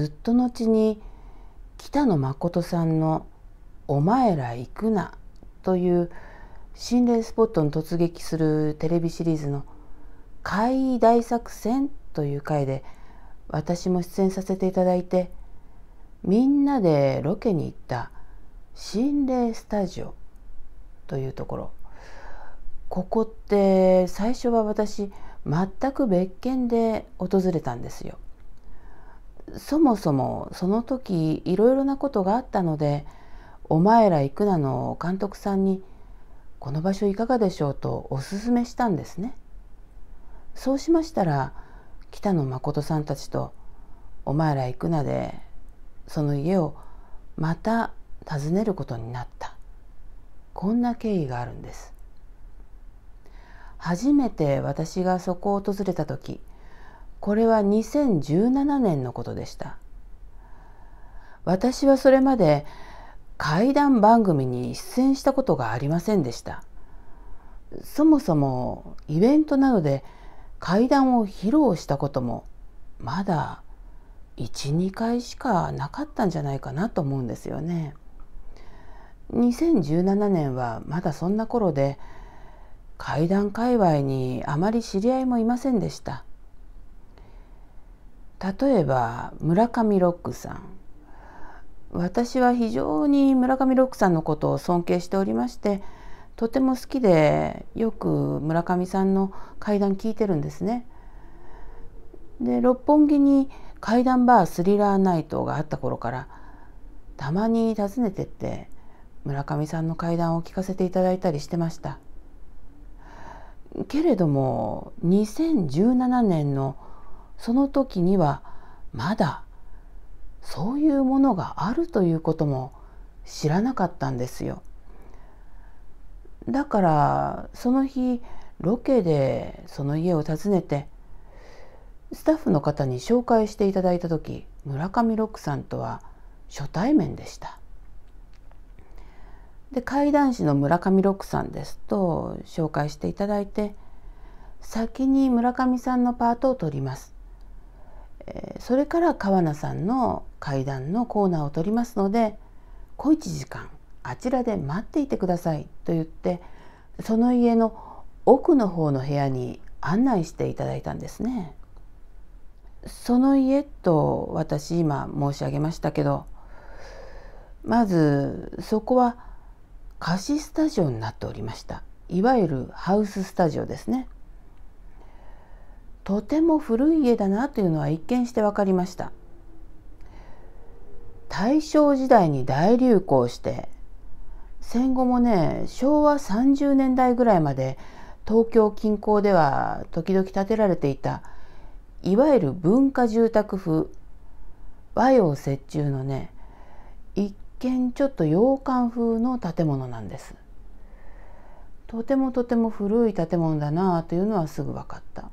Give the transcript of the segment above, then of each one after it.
ずっと後に北野誠さんの「お前ら行くな」という心霊スポットに突撃するテレビシリーズの「怪異大作戦」という回で私も出演させていただいてみんなでロケに行った心霊スタジオというところここって最初は私全く別件で訪れたんですよ。そもそもその時いろいろなことがあったのでお前ら行くなの監督さんにこの場所いかがでしょうとおすめしたんですね。そうしましたら北野誠さんたちと「お前ら行くなで」でその家をまた訪ねることになったこんな経緯があるんです。初めて私がそこを訪れた時これは2017年のことでした私はそれまで怪談番組に出演したことがありませんでしたそもそもイベントなどで怪談を披露したこともまだ12回しかなかったんじゃないかなと思うんですよね。2017年はまだそんな頃で怪談界隈にあまり知り合いもいませんでした。例えば村上ロックさん私は非常に村上ロックさんのことを尊敬しておりましてとても好きでよく村上さんの怪談聞いてるんですね。で六本木に怪談バースリラーナイトがあった頃からたまに訪ねてって村上さんの怪談を聞かせていただいたりしてました。けれども2017年の「その時にはまだそういうものがあるということも知らなかったんですよ。だからその日ロケでその家を訪ねてスタッフの方に紹介していただいた時村上ロックさんとは初対面でした。で怪談師の村上ロックさんですと紹介していただいて先に村上さんのパートを取りますそれから川名さんの階談のコーナーを取りますので小一時間あちらで待っていてくださいと言ってその家の奥の方の部屋に案内していただいたんですね。その家と私今申し上げましたけどまずそこは貸しスタジオになっておりましたいわゆるハウススタジオですね。とても古い家だなというのは一見して分かりました大正時代に大流行して戦後もね昭和30年代ぐらいまで東京近郊では時々建てられていたいわゆる文化住宅風和洋折衷のね一見ちょっと洋館風の建物なんですとてもとても古い建物だなというのはすぐ分かった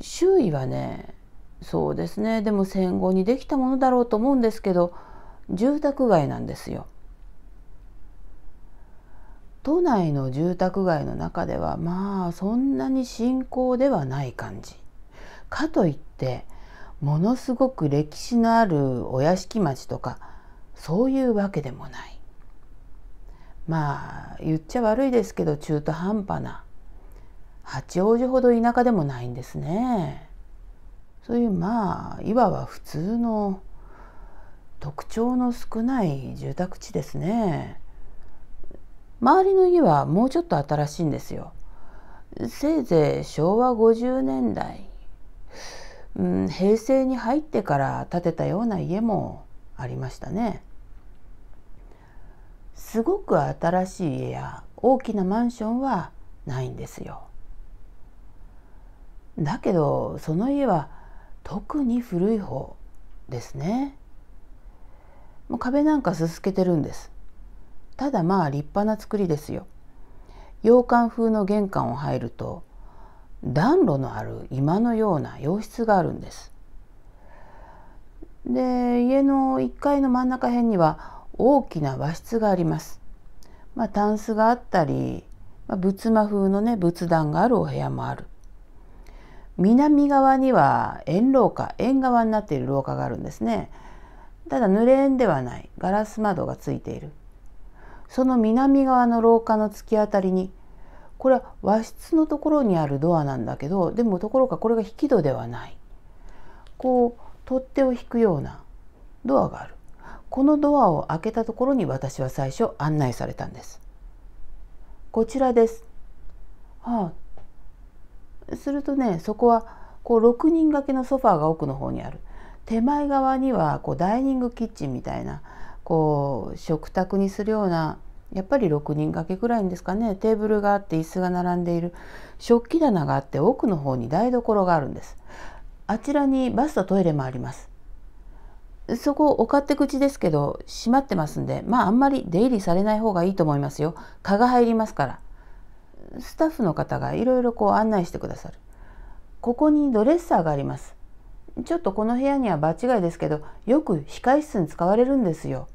周囲はねそうですねでも戦後にできたものだろうと思うんですけど住宅街なんですよ。都内の住宅街の中ではまあそんなに信仰ではない感じ。かといってものすごく歴史のあるお屋敷町とかそういうわけでもない。まあ言っちゃ悪いですけど中途半端な八王子ほど田舎でもないんですねそういうまあいわば普通の特徴の少ない住宅地ですね周りの家はもうちょっと新しいんですよせいぜい昭和50年代、うん、平成に入ってから建てたような家もありましたねすごく新しい家や大きなマンションはないんですよだけどその家は特に古い方ですねもう壁なんかすすけてるんですただまあ立派な作りですよ洋館風の玄関を入ると暖炉のある今のような洋室があるんですで家の1階の真ん中辺には大きな和室があります、まあ、タンスがあったり、まあ、仏間風のね仏壇があるお部屋もある南側には円廊下円側になっている廊下があるんですねただ濡れ縁ではないガラス窓がついているその南側の廊下の突き当たりにこれは和室のところにあるドアなんだけどでもところがこれが引き戸ではないこう取っ手を引くようなドアがあるこのドアを開けたところに私は最初案内されたんですこちらです、あするとねそこはこう6人掛けのソファーが奥の方にある手前側にはこうダイニングキッチンみたいなこう食卓にするようなやっぱり6人掛けぐらいんですかねテーブルがあって椅子が並んでいる食器棚があって奥の方に台所があるんですあちらにバスとトイレもありますそこお勝手口ですけど閉まってますんでまああんまり出入りされない方がいいと思いますよ蚊が入りますからスタッフの方がいろいろこう案内してくださるここにドレッサーがありますちょっとこの部屋には場違いですけどよく控室に使われるんですよ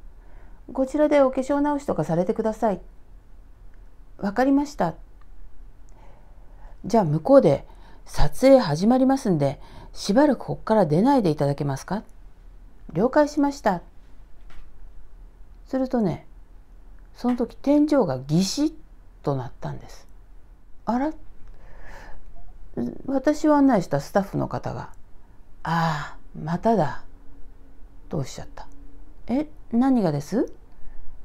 こちらでお化粧直しとかされてくださいわかりましたじゃあ向こうで撮影始まりますんでしばらくこっから出ないでいただけますか了解しましたするとねその時天井がぎしっとなったんですあら私を案内したスタッフの方が「ああまただ」とおっしゃった「え何がです?」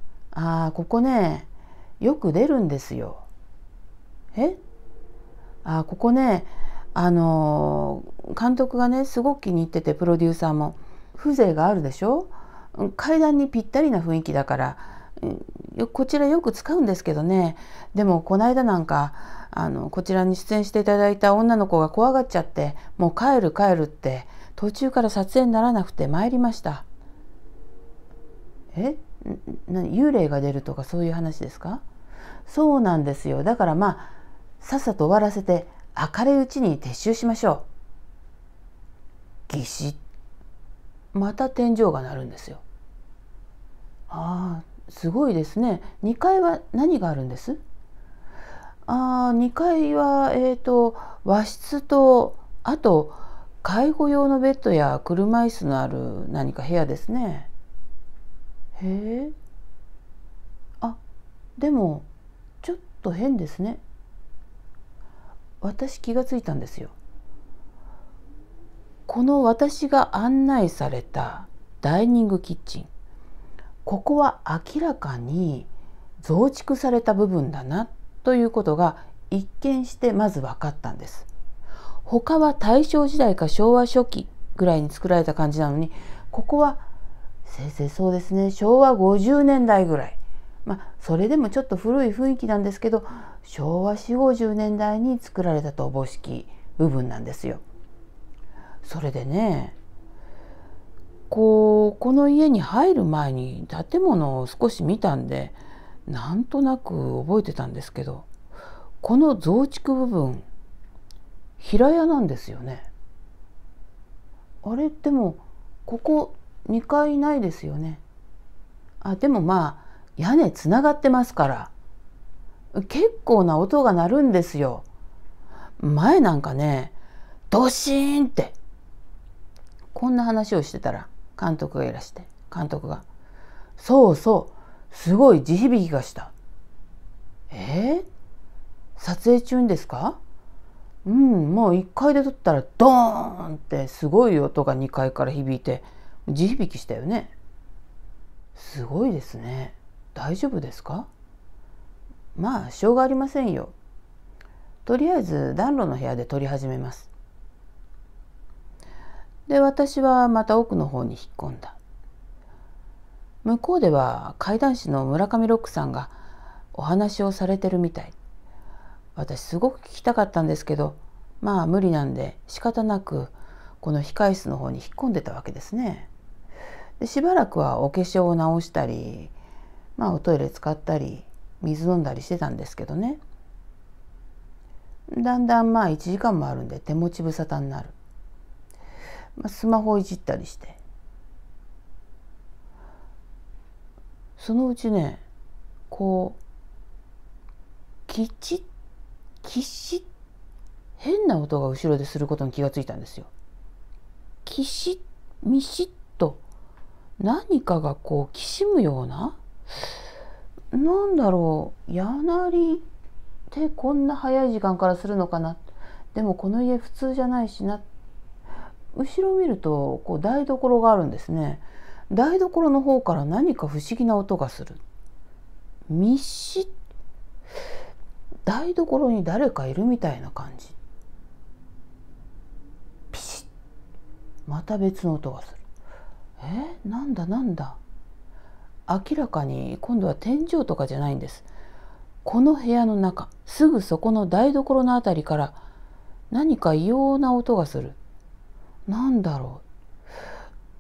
「ああここねよく出るんですよ」え「えあここねあの監督がねすごく気に入っててプロデューサーも風情があるでしょ階段にぴったりな雰囲気だからこちらよく使うんですけどねでもこないだなんかあのこちらに出演していただいた女の子が怖がっちゃってもう帰る帰るって途中から撮影にならなくて参りましたえ何幽霊が出るとかそういう話ですかそうなんですよだからまあさっさと終わらせて明るいうちに撤収しましょうぎしまた天井が鳴るんですよああすごいですね2階は何があるんですあ2階は、えーと、和室とあと介護用のベッドや車椅子のある何か部屋ですね。へえ。あでもちょっと変ですね。私気がついたんですよ。この私が案内されたダイニングキッチンここは明らかに増築された部分だなっということが一見してまず分かったんです。他は大正時代か昭和初期ぐらいに作られた感じなのにここは先生そうですね昭和50年代ぐらいまあそれでもちょっと古い雰囲気なんですけど昭和4 5 0年代に作られたとおぼしき部分なんですよ。それでねこうこの家に入る前に建物を少し見たんでなんとなく覚えてたんですけどこの増築部分平屋なんですよねあれでもここ2階ないですよねあでもまあ屋根つながってますから結構な音が鳴るんですよ前なんかねドシーンってこんな話をしてたら監督がいらして監督が「そうそうすごい地響きがした。えー、撮影中にですかうん、もう1階で撮ったらドーンってすごい音が2階から響いて地響きしたよね。すごいですね。大丈夫ですかまあ、しょうがありませんよ。とりあえず暖炉の部屋で撮り始めます。で、私はまた奥の方に引っ込んだ。向こうでは怪談師の村上ロックさんがお話をされてるみたい私すごく聞きたかったんですけどまあ無理なんで仕方なくこの控室の方に引っ込んでたわけですねでしばらくはお化粧を直したりまあおトイレ使ったり水飲んだりしてたんですけどねだんだんまあ1時間もあるんで手持ち無沙汰になる、まあ、スマホをいじったりしてそのうちねこうきちきし変な音が後ろですることに気がついたんですよ。きしみしっと何かがこうきしむようななんだろうやなりってこんな早い時間からするのかなでもこの家普通じゃないしな後ろ見るとこう台所があるんですね。台所の方から何か不思議な音がする。密室台所に誰かいるみたいな感じ。ピシッまた別の音がする。えなんだなんだ明らかに今度は天井とかじゃないんです。この部屋の中すぐそこの台所の辺りから何か異様な音がする。なんだろ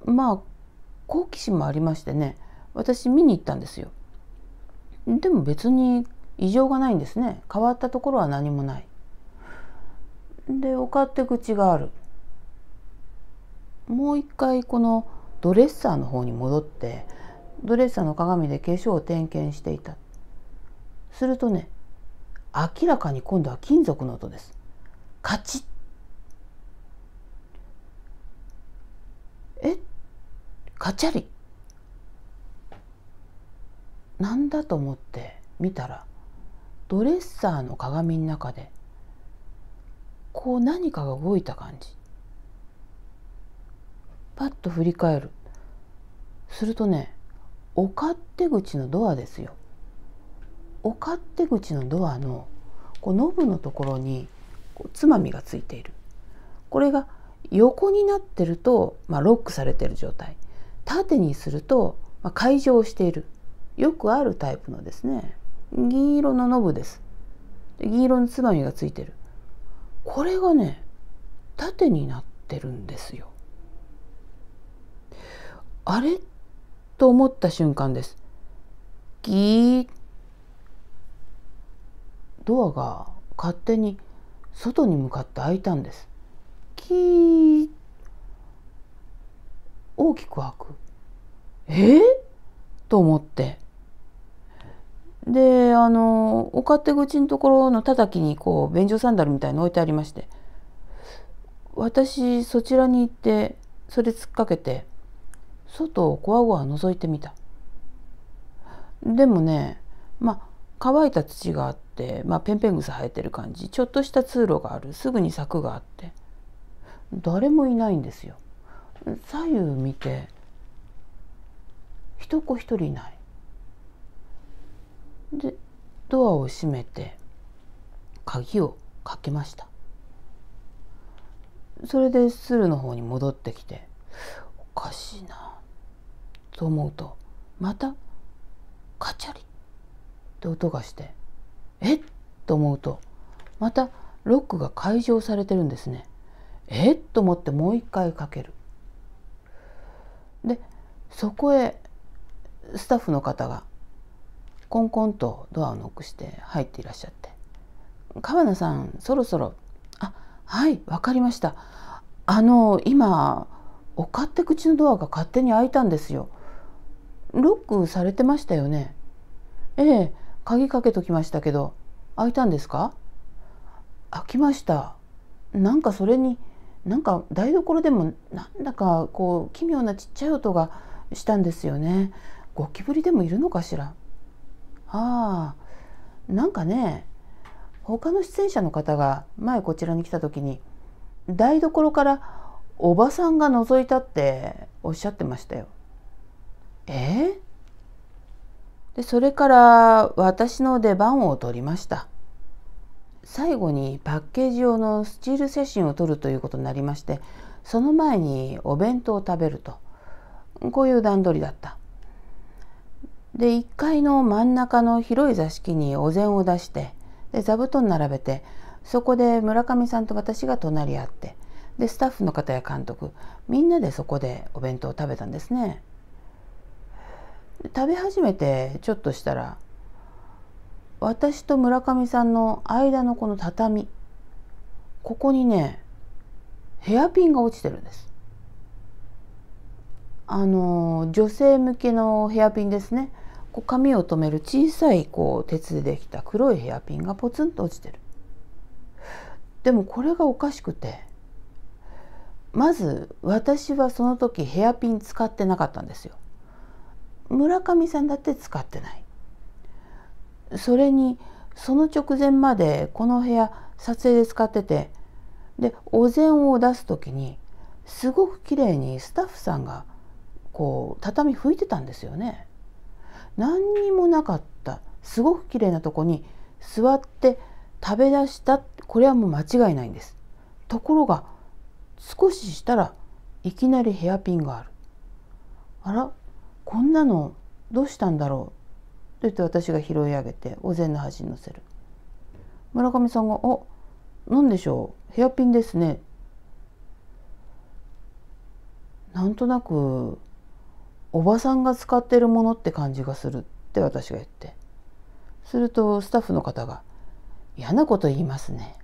うまあ好奇心もありましてね私見に行ったんですよでも別に異常がないんですね変わったところは何もないでおって口があるもう一回このドレッサーの方に戻ってドレッサーの鏡で化粧を点検していたするとね明らかに今度は金属の音ですカチッガチャリなんだと思って見たらドレッサーの鏡の中でこう何かが動いた感じパッと振り返るするとねお勝手口のドアですよお勝手口のドアのこうノブのところにこうつまみがついているこれが横になってると、まあ、ロックされてる状態縦にすると、まあ、開錠しているよくあるタイプのですね銀色のノブです銀色のつばみがついてるこれがね縦になってるんですよあれと思った瞬間ですギードアが勝手に外に向かって開いたんですキー大きく開く。えー、と思って。であのお勝手口のところのたたきにこう便所サンダルみたいの置いてありまして私そちらに行ってそれ突っかけて外をこわごわ覗いてみたでもねまあ乾いた土があって、まあ、ペンペン草生えてる感じちょっとした通路があるすぐに柵があって誰もいないんですよ左右見て一子一人いないでドアを閉めて鍵をかけましたそれで鶴の方に戻ってきておかしいなと思うとまたカチャリって音がしてえっと思うとまたロックが解錠されてるんですねえっと思ってもう一回かけるでそこへスタッフの方がコンコンとドアをノックして入っていらっしゃって「川名さんそろそろあはい分かりましたあの今お勝手口のドアが勝手に開いたんですよロックされてましたよねええ鍵かけときましたけど開いたんですか開きましたなんかそれになんか台所でもなんだかこう奇妙なちっちゃい音がしたんですよねゴキブリでもいるのかしらああなんかね他の出演者の方が前こちらに来た時に台所からおばさんが覗いたっておっしゃってましたよ。えー、でそれから私の出番を取りました。最後にパッケージ用のスチール写真を撮るということになりましてその前にお弁当を食べるとこういう段取りだった。で1階の真ん中の広い座敷にお膳を出してで座布団並べてそこで村上さんと私が隣り合ってでスタッフの方や監督みんなでそこでお弁当を食べたんですね。食べ始めてちょっとしたら私と村上さんの間のこの畳ここにねヘアピンが落ちてるんですあの女性向けのヘアピンですねこう髪を留める小さいこう鉄でできた黒いヘアピンがポツンと落ちてるでもこれがおかしくてまず私はその時ヘアピン使ってなかったんですよ村上さんだって使ってないそれにその直前までこの部屋撮影で使っててでお膳を出す時にすごく綺麗にスタッフさんがこう畳拭いてたんですよね。何にもなかったすごく綺麗なとこに座って食べ出したこれはもう間違いないんです。ところが少ししたらいきなりヘアピンがある。あらこんなのどうしたんだろう言って私が拾い上げてお膳の端に乗せる村上さんが「あ何でしょうヘアピンですね」なんとなくおばさんが使ってるものって感じがするって私が言ってするとスタッフの方が「嫌なこと言いますね」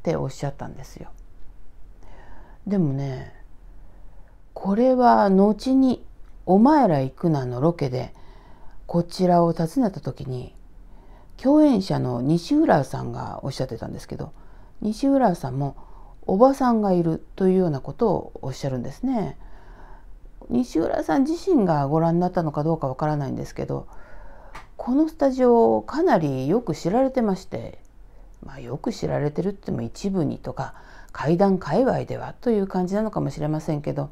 っておっしゃったんですよ。でもねこれは後に「お前ら行くな」のロケでこちらを訪ねた時に共演者の西浦さんがおっしゃってたんですけど西浦さんもおばさんがいるというようなことをおっしゃるんですね。西浦さん自身がご覧になったのかどうかわからないんですけどこのスタジオかなりよく知られてまして、まあ、よく知られてるっても一部にとか階段界隈ではという感じなのかもしれませんけど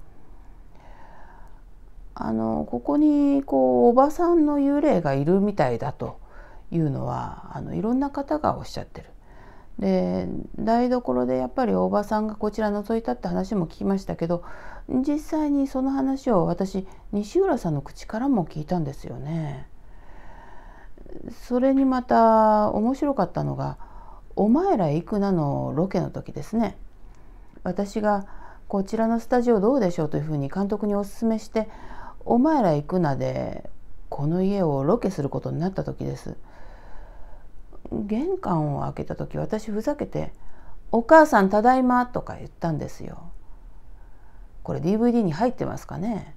あのここにこうおばさんの幽霊がいるみたいだというのはあのいろんな方がおっしゃってる。で台所でやっぱりおばさんがこちら覗いたって話も聞きましたけど実際にその話を私西浦さんの口からも聞いたんですよね。それにまた面白かったのが「お前ら行くな」のロケの時ですね。私がこちらのスタジオどうでしょうというふうに監督にお勧めしてお前ら行くなでこの家をロケすることになった時です玄関を開けた時私ふざけて「お母さんただいま」とか言ったんですよこれ DVD に入ってますかね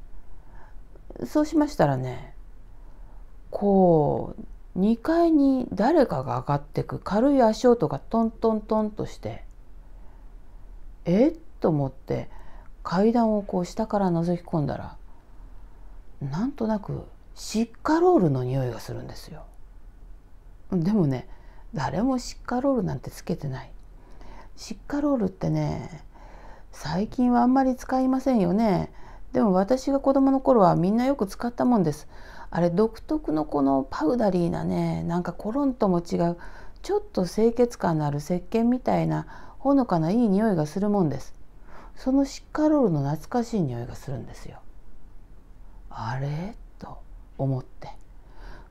そうしましたらねこう2階に誰かが上がってく軽い足音がトントントンとしてえっと思って階段をこう下から覗き込んだらなんとなくシッカロールの匂いがするんですよでもね誰もシッカロールなんてつけてないシッカロールってね最近はあんまり使いませんよねでも私が子供の頃はみんなよく使ったもんですあれ独特のこのパウダリーなねなんかコロンとも違うちょっと清潔感のある石鹸みたいなほのかないい匂いがするもんですそのシッカロールの懐かしい匂いがするんですよあれと思って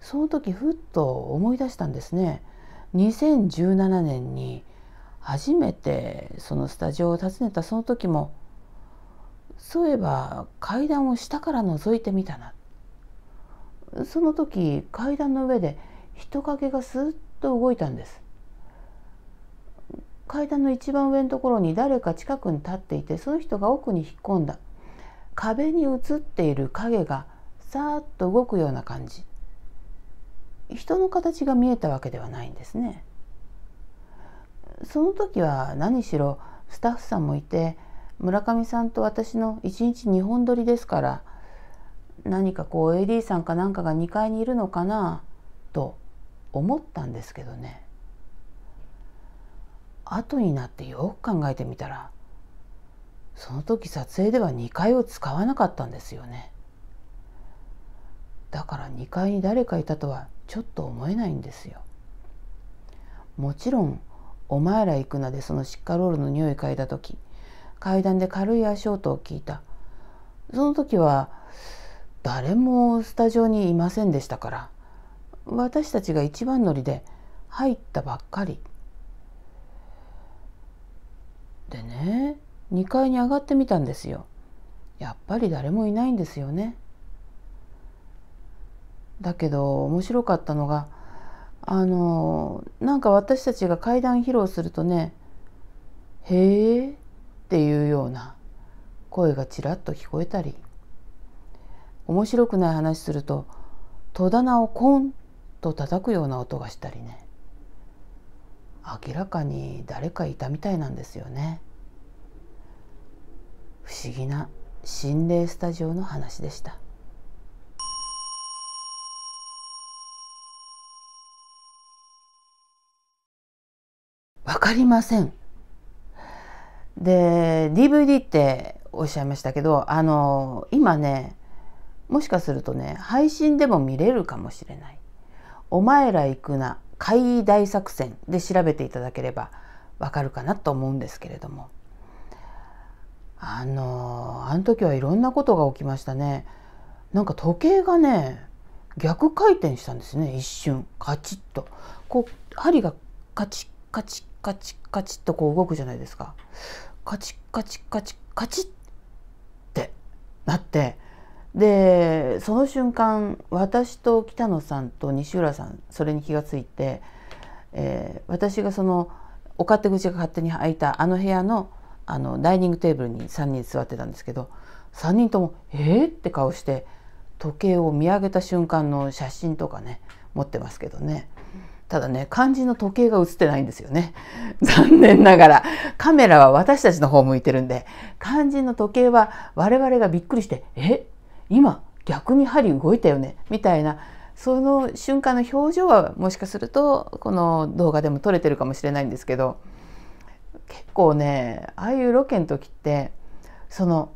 その時ふっと思い出したんですね2017年に初めてそのスタジオを訪ねたその時もそういえば階段を下から覗いてみたなその時階段の上で人影がスッと動いたんです階段の一番上のところに誰か近くに立っていてその人が奥に引っ込んだ壁に映っている影がさーっと動くような感じ人の形が見えたわけではないんですねその時は何しろスタッフさんもいて村上さんと私の一日2本撮りですから何かこう AD さんかなんかが2階にいるのかなと思ったんですけどね後になってよく考えてみたらその時撮影では2階を使わなかったんですよねだから2階に誰かいたとはちょっと思えないんですよもちろんお前ら行くなでそのシッカロールの匂い嗅いだ時階段で軽い足音を聞いたその時は誰もスタジオにいませんでしたから私たちが一番乗りで入ったばっかりでね2階に上がってみたんですよ。やっぱり誰もいないんですよね。だけど面白かったのがあのなんか私たちが階段披露するとね「へえ」っていうような声がちらっと聞こえたり面白くない話すると戸棚をコンと叩くような音がしたりね明らかに誰かいたみたいなんですよね。不思議な心霊スタジオの話でした。わかりません。で DVD っておっしゃいましたけどあの今ねもしかするとね配信でも見れるかもしれない「お前ら行くな怪異大作戦」で調べていただければわかるかなと思うんですけれども。あのあの時はいろんなことが起きましたねなんか時計がね逆回転したんですね一瞬カチッとこう針がカチッカチッカチッカチッとこう動くじゃないですかカチッカチッカチッカチッってなってでその瞬間私と北野さんと西浦さんそれに気がついて、えー、私がそのお勝手口が勝手に開いたあの部屋のあのダイニングテーブルに3人座ってたんですけど3人とも「えっ?」って顔して時計を見上げた瞬間の写真とかね持ってますけどねただね肝心の時計が写ってないんですよね 残念ながらカメラは私たちの方向いてるんで肝心の時計は我々がびっくりして「え今逆に針動いたよね」みたいなその瞬間の表情はもしかするとこの動画でも撮れてるかもしれないんですけど。結構ねああいうロケの時ってその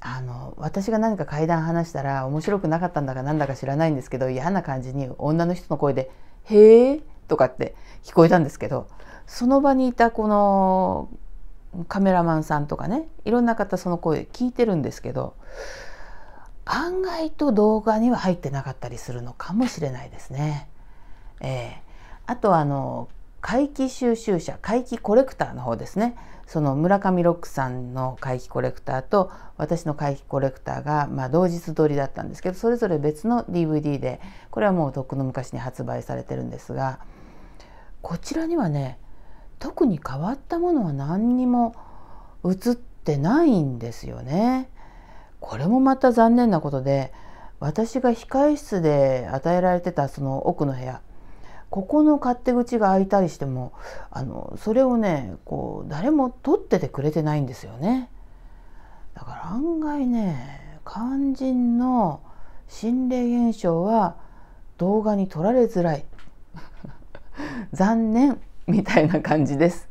あの私が何か階段話したら面白くなかったんだかなんだか知らないんですけど嫌な感じに女の人の声で「へえ」とかって聞こえたんですけどその場にいたこのカメラマンさんとかねいろんな方その声聞いてるんですけど案外と動画には入ってなかったりするのかもしれないですね。えー、あとあの怪奇収集者怪奇コレクターの方ですねその村上ロックさんの怪奇コレクターと私の怪奇コレクターが、まあ、同日通りだったんですけどそれぞれ別の DVD でこれはもうとっくの昔に発売されてるんですがこちらにはね特に変わったものは何にも映ってないんですよね。これもまた残念なことで私が控え室で与えられてたその奥の部屋ここの勝手口が開いたりしてもあのそれをねこう誰も取っててくれてないんですよね。だから案外ね肝心の心霊現象は動画に撮られづらい 残念みたいな感じです。